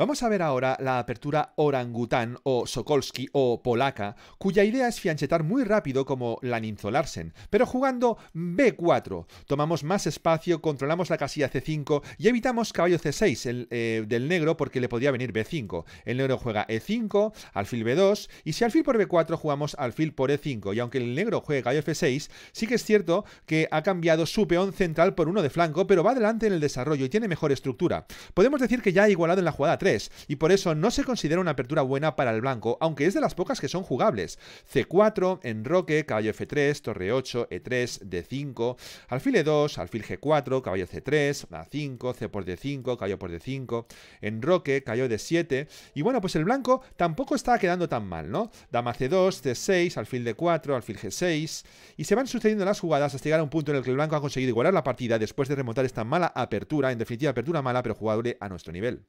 Vamos a ver ahora la apertura orangután o Sokolski o polaca, cuya idea es fianchetar muy rápido como la Ninzolarsen, pero jugando B4. Tomamos más espacio, controlamos la casilla C5 y evitamos caballo C6 eh, del negro porque le podía venir B5. El negro juega E5, alfil B2 y si alfil por B4 jugamos alfil por E5 y aunque el negro juega caballo F6, sí que es cierto que ha cambiado su peón central por uno de flanco, pero va adelante en el desarrollo y tiene mejor estructura. Podemos decir que ya ha igualado en la jugada 3 y por eso no se considera una apertura buena para el blanco, aunque es de las pocas que son jugables. C4, enroque, caballo F3, torre 8, E3, D5, alfil E2, alfil G4, caballo C3, A5, C por D5, caballo por D5, enroque, cayó D7, y bueno, pues el blanco tampoco está quedando tan mal, ¿no? Dama C2, C6, alfil D4, alfil G6, y se van sucediendo las jugadas hasta llegar a un punto en el que el blanco ha conseguido igualar la partida después de remontar esta mala apertura, en definitiva apertura mala, pero jugable a nuestro nivel.